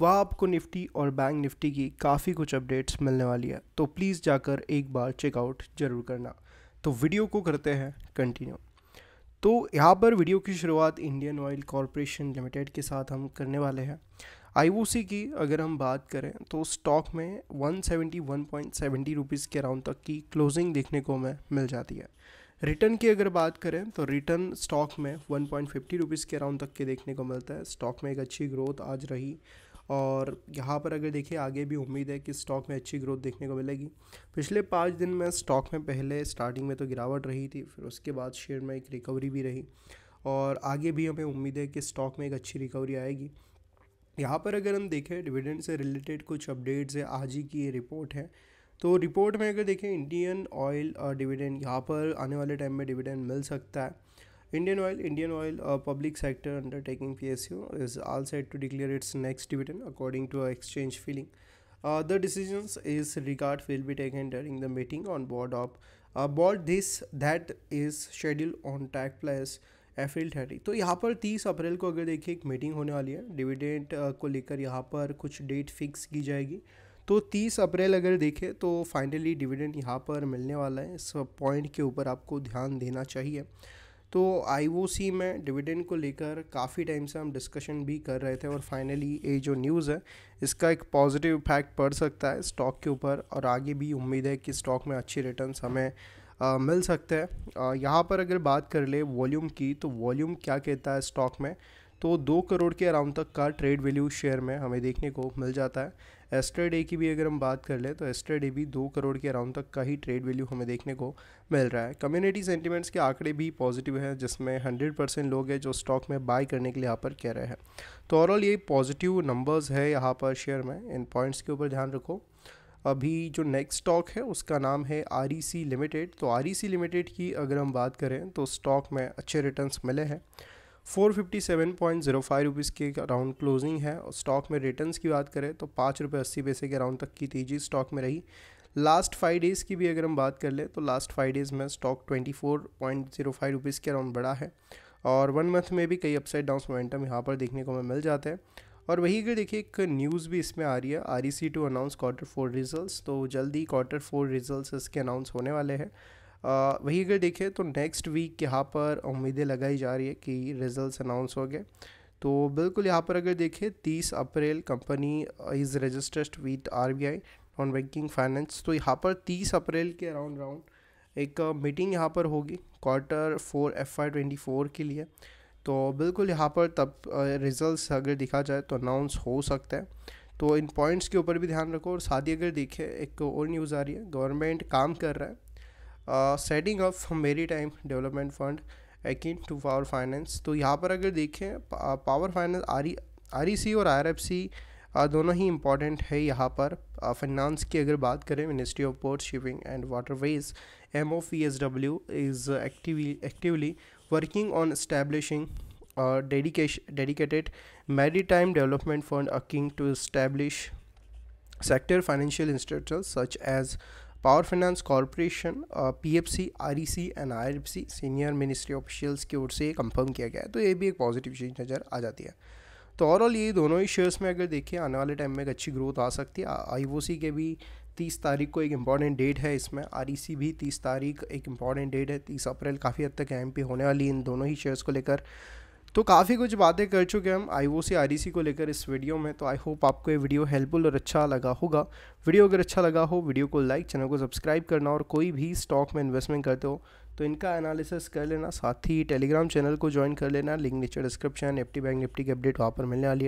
वहाँ आपको निफ्टी और बैंक निफ्टी की काफ़ी कुछ अपडेट्स मिलने वाली है तो प्लीज़ जाकर एक बार चेकआउट जरूर करना तो वीडियो को करते हैं कंटिन्यू तो यहाँ पर वीडियो की शुरुआत इंडियन ऑयल कॉरपोरेशन लिमिटेड के साथ हम करने वाले हैं आईओसी की अगर हम बात करें तो स्टॉक में 171.70 रुपीस के अराउंड तक की क्लोजिंग देखने को हमें मिल जाती है रिटर्न की अगर बात करें तो रिटर्न स्टॉक में 1.50 रुपीस के अराउंड तक के देखने को मिलता है स्टॉक में एक अच्छी ग्रोथ आज रही और यहाँ पर अगर देखिए आगे भी उम्मीद है कि स्टॉक में अच्छी ग्रोथ देखने को मिलेगी पिछले पाँच दिन में स्टॉक में पहले स्टार्टिंग में तो गिरावट रही थी फिर उसके बाद शेयर में एक रिकवरी भी रही और आगे भी हमें उम्मीद है कि स्टॉक में एक अच्छी रिकवरी आएगी यहाँ पर अगर हम देखें डिविडेंड से रिलेटेड कुछ अपडेट्स है आज ही की ये रिपोर्ट है तो रिपोर्ट में अगर देखें इंडियन ऑयल डिविडेंड यहाँ पर आने वाले टाइम में डिविडेंड मिल सकता है Indian Oil Indian Oil, a public sector undertaking PSU, is all set to declare its next dividend according to a exchange filing. Uh, the decisions is regard will be taken during the meeting on board of uh, board this that is scheduled on tag plus April thirty तो यहाँ पर तीस अप्रैल को अगर देखिए एक meeting होने वाली है डिविडेंट को लेकर यहाँ पर कुछ डेट फिक्स की जाएगी तो तीस अप्रैल अगर देखें तो फाइनली डिविडेंड यहाँ पर मिलने वाला है इस पॉइंट के ऊपर आपको ध्यान देना चाहिए तो आई में डिविडेंड को लेकर काफ़ी टाइम से हम डिस्कशन भी कर रहे थे और फाइनली ये जो न्यूज़ है इसका एक पॉजिटिव इफेक्ट पड़ सकता है स्टॉक के ऊपर और आगे भी उम्मीद है कि स्टॉक में अच्छे रिटर्न हमें आ, मिल सकते हैं यहाँ पर अगर बात कर ले वॉल्यूम की तो वॉल्यूम क्या कहता है स्टॉक में तो दो करोड़ के अराउंड तक का ट्रेड वैल्यू शेयर में हमें देखने को मिल जाता है एस्टरडे की भी अगर हम बात कर लें तो एस्टरडे भी दो करोड़ के अराउंड तक का ही ट्रेड वैल्यू हमें देखने को मिल रहा है कम्युनिटी सेंटीमेंट्स के आंकड़े भी पॉजिटिव हैं जिसमें हंड्रेड परसेंट लोग हैं जो स्टॉक में बाय करने के लिए यहाँ पर कह रहे हैं तो ओवरऑल ये पॉजिटिव नंबर्स है यहाँ पर शेयर में इन पॉइंट्स के ऊपर ध्यान रखो अभी जो नेक्स्ट स्टॉक है उसका नाम है आर लिमिटेड e तो आर लिमिटेड e की अगर हम बात करें तो स्टॉक में अच्छे रिटर्न्स मिले हैं four fifty seven point zero five rupees के अराउंड क्लोजिंग है और स्टॉक में रिटर्न की बात करें तो पाँच रुपये अस्सी पैसे के अराउंड तक की तेज़ी स्टॉक में रही लास्ट फाइव डेज़ की भी अगर हम बात कर ले तो लास्ट फाइव डेज़ में stock twenty four point zero five rupees के अराउंड बढ़ा है और वन मंथ में भी कई अपसाइड डाउन मोमेंटम यहाँ पर देखने को हमें मिल जाता है और वही अगर देखिए एक न्यूज़ भी इसमें आ रही है R C to announce quarter four results तो जल्दी क्वार्टर फोर रिजल्ट्स इसके अनाउंस होने वाले हैं वही अगर देखें तो नेक्स्ट वीक यहाँ पर उम्मीदें लगाई जा रही है कि रिज़ल्ट अनाउंस हो गए तो बिल्कुल यहाँ पर अगर देखें तीस April company is registered with R B I non banking finance तो यहाँ पर तीस अप्रैल के अराउंड राउंड एक मीटिंग यहाँ पर होगी quarter four F Y twenty four के लिए तो बिल्कुल यहाँ पर तब रिजल्ट्स अगर देखा जाए तो अनाउंस हो सकता है तो इन पॉइंट्स के ऊपर भी ध्यान रखो और साथ ही अगर देखें एक और न्यूज़ आ रही है गवर्नमेंट काम कर रहा है setting of maritime development fund akin to power finance तो यहाँ पर अगर देखें पावर फाइनेंस आर सी और आर uh, दोनों ही इम्पॉर्टेंट है यहाँ पर फिनांस uh, की अगर बात करें ministry of port shipping and waterways M O P S W is actively working on establishing dedicated maritime development fund akin to establish sector financial institute such as power finance corporation P F C R E C and I F C senior ministry officials की ओर से ये confirm किया गया है तो ये भी एक पॉजिटिव चीज नज़र आ जाती है तो ओवरऑल ये दोनों ही शेयर्स में अगर देखें आने वाले टाइम में एक अच्छी ग्रोथ आ सकती है आई सी के भी तीस तारीख को एक इंपॉर्टेंट डेट है इसमें आर ई सी भी तीस तारीख एक इंपॉर्टेंट डेट है तीस अप्रैल काफ़ी हद तक एम पी होने वाली इन दोनों ही शेयर्स को लेकर तो काफ़ी कुछ बातें कर चुके हैं हम आई ओ सी आर ई सी को लेकर इस वीडियो में तो आई होप आपको ये वीडियो हेल्पफुल और अच्छा लगा होगा वीडियो अगर अच्छा लगा हो वीडियो को लाइक चैनल को सब्सक्राइब करना और कोई भी स्टॉक में इन्वेस्टमेंट करते हो तो इनका एनालिसिस कर लेना साथ ही टेलीग्राम चैनल को ज्वाइन कर लेना लिंक नीचे डिस्क्रिप्शन निफ्टी बैंक निफ्टी की अपडेट वहाँ पर मिलने वाली है